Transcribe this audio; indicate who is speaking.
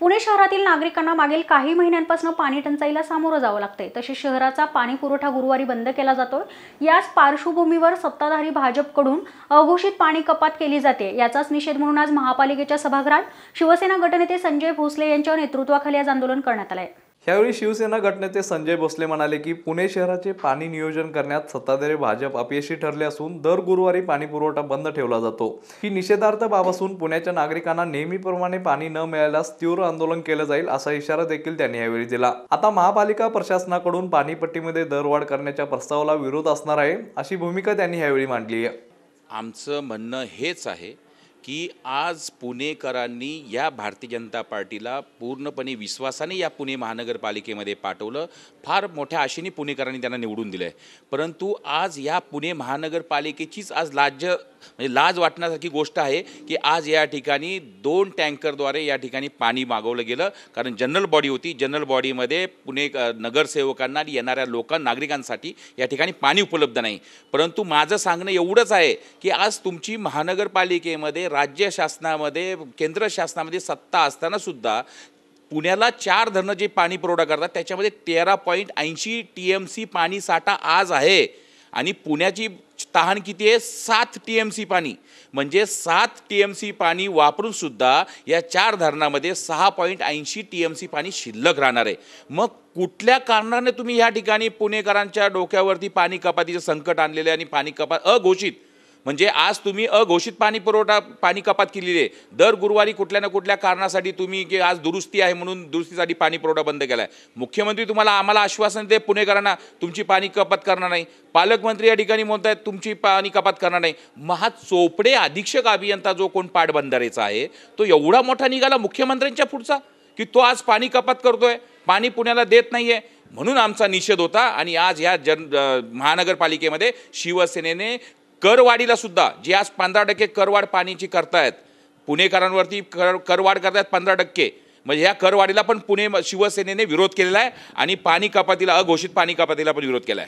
Speaker 1: पुणे शहरातील नागरिकांना मागील काही महिन्यांपासून पाणी टंचाईला सामोरं जावं लागतंय तसे शहराचा पाणी पुरवठा गुरुवारी बंद केला जातोय याच पार्श्वभूमीवर सत्ताधारी भाजपकडून अघोषित पाणी कपात केली जाते याचाच निषेध म्हणून आज महापालिकेच्या सभागृहात शिवसेना गटनेते संजय भोसले यांच्या नेतृत्वाखाली आज आंदोलन करण्यात आलं आहे
Speaker 2: यावेळी शिवसेना गटनेते संजय भोसले म्हणाले की पुणे शहराचे पाणी नियोजन करण्यात सत्ताधारी भाजप अपयशी ठरले असून दर गुरुवारी पाणी पुरवठा बंद ठेवला जातो ही निषेधार्थ बाब असून पुण्याच्या नागरिकांना नेहमीप्रमाणे पाणी न मिळाल्यास तीव्र आंदोलन केलं जाईल असा इशारा देखील त्यांनी यावेळी दिला आता महापालिका प्रशासनाकडून पाणीपट्टीमध्ये दरवाढ करण्याच्या प्रस्तावाला विरोध असणार आहे अशी भूमिका त्यांनी यावेळी मांडली आहे आमचं म्हणणं हेच आहे
Speaker 3: की आज पुणेकरांनी या भारतीय जनता पार्टीला पूर्णपणे विश्वासाने या पुणे महानगरपालिकेमध्ये पाठवलं फार मोठ्या आशेने पुणेकरांनी त्यांना निवडून दिलं आहे परंतु आज या पुणे महानगरपालिकेचीच आज लाज म्हणजे लाज वाटण्यासारखी गोष्ट आहे की आज या ठिकाणी दोन टँकरद्वारे या ठिकाणी पाणी मागवलं गेलं कारण जनरल बॉडी होती जनरल बॉडीमध्ये पुणे नगरसेवकांना आणि येणाऱ्या लोकां नागरिकांसाठी या ठिकाणी पाणी उपलब्ध नाही परंतु माझं सांगणं एवढंच आहे की आज तुमची महानगरपालिकेमध्ये राज्य शासनामध्ये केंद्र शासनामध्ये सत्ता असतानासुद्धा पुण्याला चार धरणं जे पाणी पुरवठा करतात त्याच्यामध्ये तेरा पॉईंट ऐंशी टी एम सी पाणी साठा आज आहे आणि पुण्याची तहान किती आहे सात टी एम सी पाणी म्हणजे सात टी एम सी पाणी वापरूनसुद्धा या चार धरणामध्ये सहा पॉईंट ऐंशी टी एम सी पाणी शिल्लक राहणार आहे मग कुठल्या कारणाने तुम्ही या ठिकाणी पुणेकरांच्या डोक्यावरती पाणी कपातीचं संकट आणलेलं आहे आणि पाणी कपात अघोषित म्हणजे आज तुम्ही अघोषित पाणी पुरवठा पाणी कपात केलेली आहे दर गुरुवारी कुठल्या ना कुठल्या कारणासाठी तुम्ही की आज दुरुस्ती आहे म्हणून दुरुस्तीसाठी पाणी पुरवठा बंद केला आहे मुख्यमंत्री तुम्हाला आम्हाला आश्वासन दे पुणेकरांना तुमची पाणी कपात करणार नाही पालकमंत्री या ठिकाणी म्हणत आहेत तुमची पाणी कपात करणार नाही महा चोपडे अधीक्षक अभियंता जो कोण पाटबंधारेचा आहे तो एवढा मोठा निघाला मुख्यमंत्र्यांच्या पुढचा की तो आज पाणी कपात करतोय पाणी पुण्याला देत नाही आहे म्हणून आमचा निषेध होता आणि आज ह्या जन महानगरपालिकेमध्ये शिवसेनेने करवाढीला सुद्धा जे आज पंधरा टक्के करवाढ पाण्याची करतायत पुणेकरांवरती कर करवाढ करतायत पंधरा टक्के म्हणजे ह्या करवाढीला पण पुणे शिवसेनेने विरोध केलेला आहे आणि पाणी कपातीला अघोषित पाणी कपातीला पण विरोध केला आहे